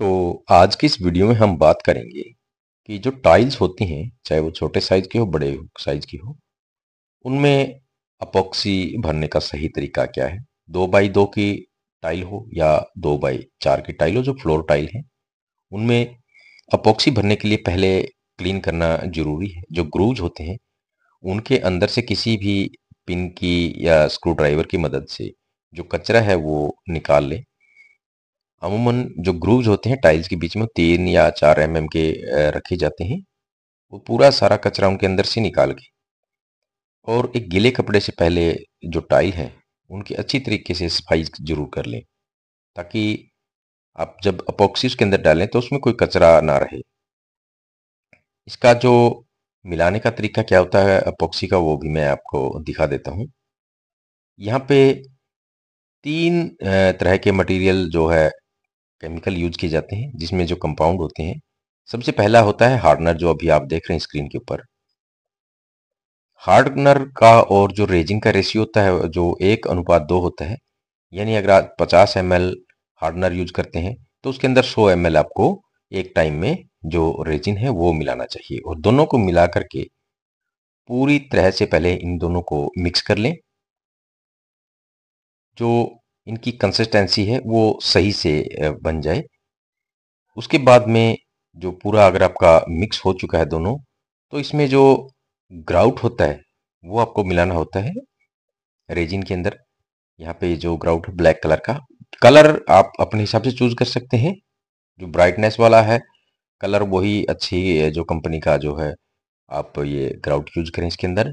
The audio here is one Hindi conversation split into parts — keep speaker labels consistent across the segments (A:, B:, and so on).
A: तो आज की इस वीडियो में हम बात करेंगे कि जो टाइल्स होती हैं चाहे वो छोटे साइज की हो बड़े साइज की हो उनमें अपॉक्सी भरने का सही तरीका क्या है दो बाई दो की टाइल हो या दो बाई चार की टाइल हो जो फ्लोर टाइल है उनमें अपॉक्सी भरने के लिए पहले क्लीन करना जरूरी है जो ग्रूज होते हैं उनके अंदर से किसी भी पिन की या स्क्रू ड्राइवर की मदद से जो कचरा है वो निकाल लें अमूमन जो ग्रूव्स होते हैं टाइल्स के बीच में तीन या चार एम mm के रखे जाते हैं वो पूरा सारा कचरा उनके अंदर से निकाल के और एक गीले कपड़े से पहले जो टाइल है उनकी अच्छी तरीके से सफाई जरूर कर लें ताकि आप जब अपॉक्सी उसके अंदर डालें तो उसमें कोई कचरा ना रहे इसका जो मिलाने का तरीका क्या होता है अपॉक्सी का वो भी मैं आपको दिखा देता हूँ यहाँ पे तीन तरह के मटेरियल जो है केमिकल यूज किए जाते हैं जिसमें जो कंपाउंड होते हैं सबसे पहला होता है हार्डनर जो अभी आप देख रहे हैं स्क्रीन के ऊपर हार्डनर का और जो रेजिंग का रेशियो होता है जो एक अनुपात दो होता है यानी अगर आप पचास एम हार्डनर यूज करते हैं तो उसके अंदर सौ एम आपको एक टाइम में जो रेजिन है वो मिलाना चाहिए और दोनों को मिला करके पूरी तरह से पहले इन दोनों को मिक्स कर लें जो इनकी कंसिस्टेंसी है वो सही से बन जाए उसके बाद में जो पूरा अगर आपका मिक्स हो चुका है दोनों तो इसमें जो ग्राउट होता है वो आपको मिलाना होता है रेजिन के अंदर यहाँ पे जो ग्राउट है ब्लैक कलर का कलर आप अपने हिसाब से चूज कर सकते हैं जो ब्राइटनेस वाला है कलर वही अच्छी जो कंपनी का जो है आप ये ग्राउट यूज करें इसके अंदर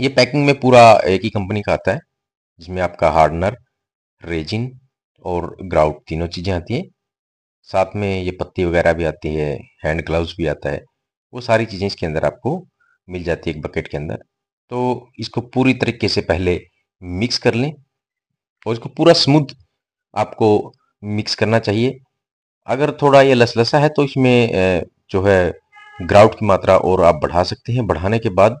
A: ये पैकिंग में पूरा एक ही कंपनी का आता है जिसमें आपका हार्डनर रेजिन और ग्राउट तीनों चीज़ें आती हैं साथ में ये पत्ती वगैरह भी आती है हैंड ग्लव्स भी आता है वो सारी चीज़ें इसके अंदर आपको मिल जाती है एक बकेट के अंदर तो इसको पूरी तरीके से पहले मिक्स कर लें और इसको पूरा स्मूथ आपको मिक्स करना चाहिए अगर थोड़ा ये लसलसा है तो इसमें जो है ग्राउट की मात्रा और आप बढ़ा सकते हैं बढ़ाने के बाद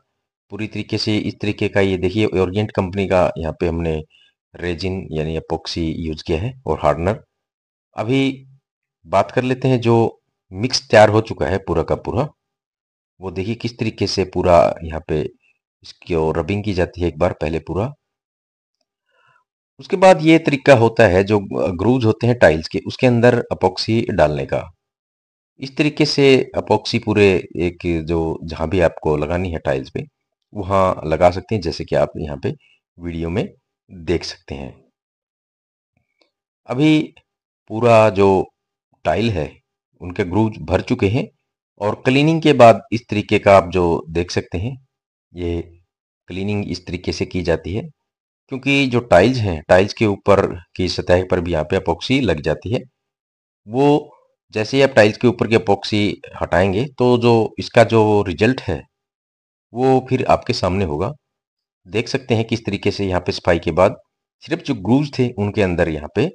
A: पूरी तरीके से इस तरीके का ये देखिए ओरिएंट कंपनी का यहाँ पे हमने रेजिन यानी अपोक्सी यूज किया है और हार्डनर अभी बात कर लेते हैं जो मिक्स तैयार हो चुका है पूरा का पूरा वो देखिए किस तरीके से पूरा यहाँ पे इसकी और रबिंग की जाती है एक बार पहले पूरा उसके बाद ये तरीका होता है जो ग्रूज होते हैं टाइल्स के उसके अंदर अपोक्सी डालने का इस तरीके से अपोक्सी पूरे एक जो जहाँ भी आपको लगानी है टाइल्स पे वहाँ लगा सकते हैं जैसे कि आप यहाँ पे वीडियो में देख सकते हैं अभी पूरा जो टाइल है उनके ग्रूव भर चुके हैं और क्लीनिंग के बाद इस तरीके का आप जो देख सकते हैं ये क्लीनिंग इस तरीके से की जाती है क्योंकि जो टाइल्स हैं टाइल्स के ऊपर की सतह पर भी यहाँ पे अपॉक्सी लग जाती है वो जैसे ही आप टाइल्स के ऊपर की अपॉक्सी हटाएंगे तो जो इसका जो रिजल्ट है वो फिर आपके सामने होगा देख सकते हैं किस तरीके से यहाँ पे सफाई के बाद सिर्फ जो ग्रूव्स थे उनके अंदर यहाँ पे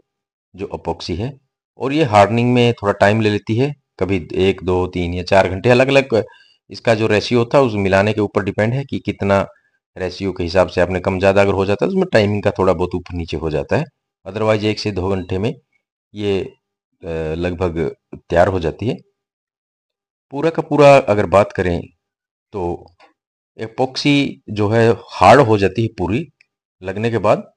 A: जो अपॉक्सी है और ये हार्डनिंग में थोड़ा टाइम ले लेती है कभी एक दो तीन या चार घंटे अलग अलग इसका जो रेशियो था उस मिलाने के ऊपर डिपेंड है कि कितना रेशियो के हिसाब से आपने कम ज़्यादा अगर हो जाता है तो उसमें टाइमिंग का थोड़ा बहुत ऊपर नीचे हो जाता है अदरवाइज एक से दो घंटे में ये लगभग तैयार हो जाती है पूरा का पूरा अगर बात करें तो एपोक्सी जो है हार्ड हो जाती है पूरी लगने के बाद